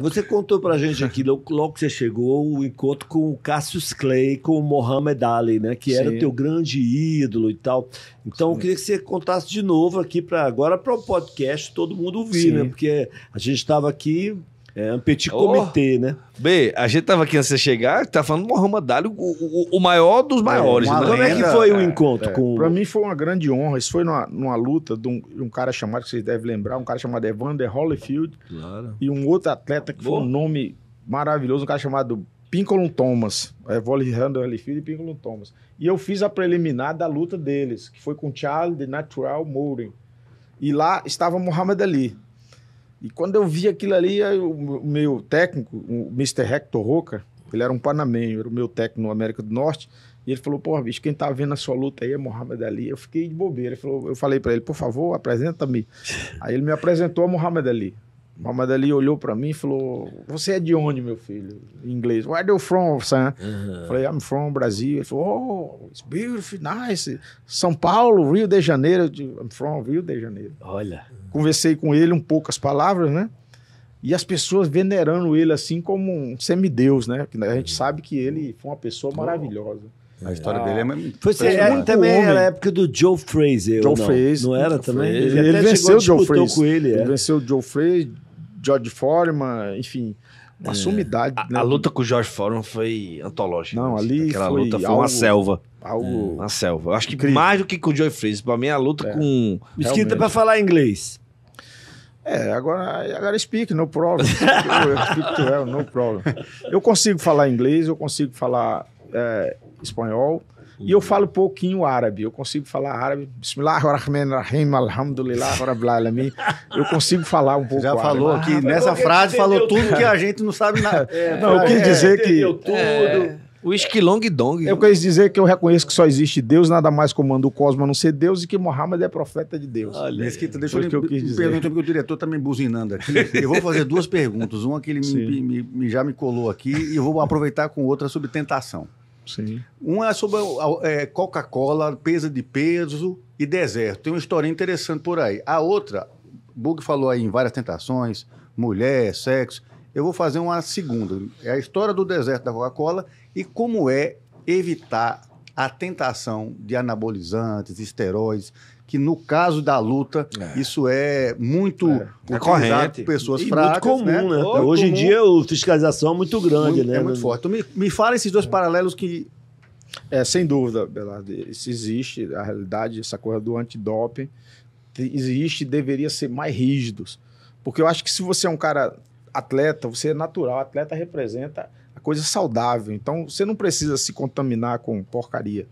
Você contou pra gente aqui, logo que você chegou, o encontro com o Cassius Clay, com o Mohamed Ali, né? Que era teu grande ídolo e tal. Então, Sim. eu queria que você contasse de novo aqui para agora para o podcast todo mundo ouvir, né? Sim. né? Porque a gente estava aqui é um petit comitê, oh. né? B, a gente tava aqui antes de chegar, tá falando do Ali, o, o, o, maior dos é, maiores. É, né? Como é que foi é. o encontro é, com... Pra mim foi uma grande honra. Isso foi numa, numa luta de um, um, cara chamado, que vocês devem lembrar, um cara chamado Evander Holyfield. Claro. E um outro atleta que Boa. foi um nome maravilhoso, um cara chamado Pincolon Thomas. É, Evander Holyfield e Pincolon Thomas. E eu fiz a preliminar da luta deles, que foi com Charles de Natural Mouring. E lá estava Mohamed Ali. E quando eu vi aquilo ali, o meu técnico, o Mr. Hector Roca, ele era um panamenho, era o meu técnico no América do Norte. E ele falou, porra, bicho, quem tá vendo a sua luta aí é Muhammad Ali. Eu fiquei de bobeira. Ele falou, eu falei para ele, por favor, apresenta-me. Aí ele me apresentou a Muhammad Ali. Muhammad Ali olhou para mim e falou: Você é de onde, meu filho? Em inglês. Where are you from, son? Uhum. Falei: I'm from Brasil. Ele falou: Oh, it's beautiful, nice. São Paulo, Rio de Janeiro. I'm from Rio de Janeiro. Olha. Conversei com ele um pouco as palavras, né? E as pessoas venerando ele assim como um semideus, né? A gente sabe que ele foi uma pessoa maravilhosa. A história ah, dele é ah. muito Você é, era também homem. era a época do Joe Fraser. Joe não? Fraser. Não era também? Ele, ele, é. ele venceu o Joe Fraser. Com ele, ele venceu o Joe Fraser, George Foreman, enfim, uma é. sumidade. A, né? a, luta com o George Foreman foi antológica. Não, né? ali Aquela foi luta foi algo, uma selva. Algo... É, uma selva. Eu acho que Incrível. mais do que com o Joey Freeze, para mim, é a luta é, com... Esquita para falar inglês. É, agora, agora speak, no problem. eu, eu speak no problem. Eu consigo falar inglês, eu consigo falar é, espanhol. E eu falo pouquinho árabe, eu consigo falar árabe. Bismillahirrahmanirrahim, alhamdulillah, alamin. Eu consigo falar um pouco árabe. Já falou árabe. aqui, ah, nessa frase, falou tudo que a gente não sabe nada. É, não, eu quis dizer que... Tudo. É, é. O Esquilong Dong. Eu quis dizer que eu reconheço que só existe Deus, nada mais comanda o cosmos a não ser Deus e que Mohammed é profeta de Deus. Olha, tá deixa eu, que eu quis dizer. pergunta porque o diretor está me buzinando aqui. Eu vou fazer duas perguntas. Uma que ele me, me, me, já me colou aqui e eu vou aproveitar com outra sobre tentação. Sim. Um é sobre é, Coca-Cola, pesa de peso e deserto. Tem uma história interessante por aí. A outra, Bug falou aí em várias tentações, mulher, sexo. Eu vou fazer uma segunda. É a história do deserto da Coca-Cola e como é evitar a tentação de anabolizantes, esteroides, que no caso da luta, é. isso é muito é. utilizado é por pessoas e fracas. Muito comum, né? né? Hoje comum. em dia, a fiscalização é muito grande, muito, né? É muito forte. Então, me, me fala esses dois é. paralelos que. É, sem dúvida, Belardo. Isso existe, a realidade, essa coisa do antidoping existe deveria ser mais rígidos. Porque eu acho que se você é um cara atleta, você é natural, atleta representa coisa saudável. Então você não precisa se contaminar com porcaria.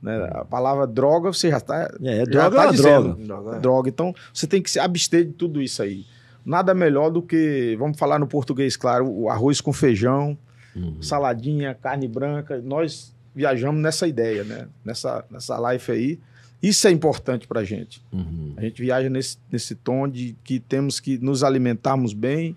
Né? A palavra droga você já está. É, droga tá é, é tá dizendo, droga. É. droga. Então você tem que se abster de tudo isso aí. Nada melhor do que, vamos falar no português, claro, o arroz com feijão, uhum. saladinha, carne branca. Nós viajamos nessa ideia, né? Nessa, nessa life aí. Isso é importante para a gente. Uhum. A gente viaja nesse, nesse tom de que temos que nos alimentarmos bem,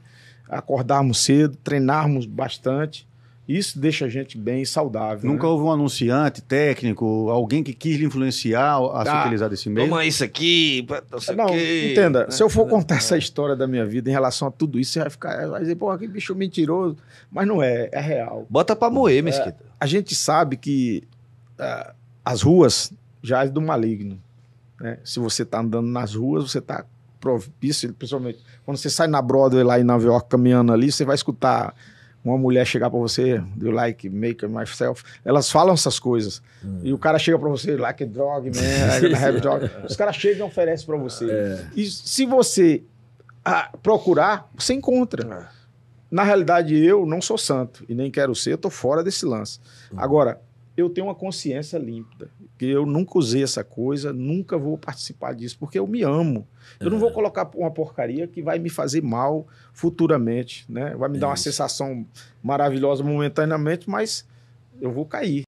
acordarmos cedo, treinarmos bastante, isso deixa a gente bem saudável. Nunca né? houve um anunciante, técnico, alguém que quis lhe influenciar a tá. se ah, utilizar desse meio? Toma isso aqui, não, ah, não quê, entenda. Né? Se eu for contar é. essa história da minha vida em relação a tudo isso, você vai ficar, vai dizer, porra, que bicho mentiroso. Mas não é, é real. Bota pra moer, é, Mesquita. É, a gente sabe que é, as ruas já é do maligno. Né? Se você tá andando nas ruas, você tá propício, principalmente quando você sai na Broadway lá em Nova York caminhando ali, você vai escutar uma mulher chegar para você, do like, make myself, elas falam essas coisas. Hum. E o cara chega para você, like drug, man, have drug. Os caras chegam e oferecem para você. É. E se você ah, procurar, você encontra. É. Na realidade, eu não sou santo e nem quero ser, eu tô fora desse lance. Hum. Agora, eu tenho uma consciência límpida. Que eu nunca usei essa coisa, nunca vou participar disso, porque eu me amo. Eu é. não vou é. colocar uma porcaria que vai me fazer mal futuramente, né? Vai me é dar uma sensação maravilhosa momentaneamente, mas eu vou cair.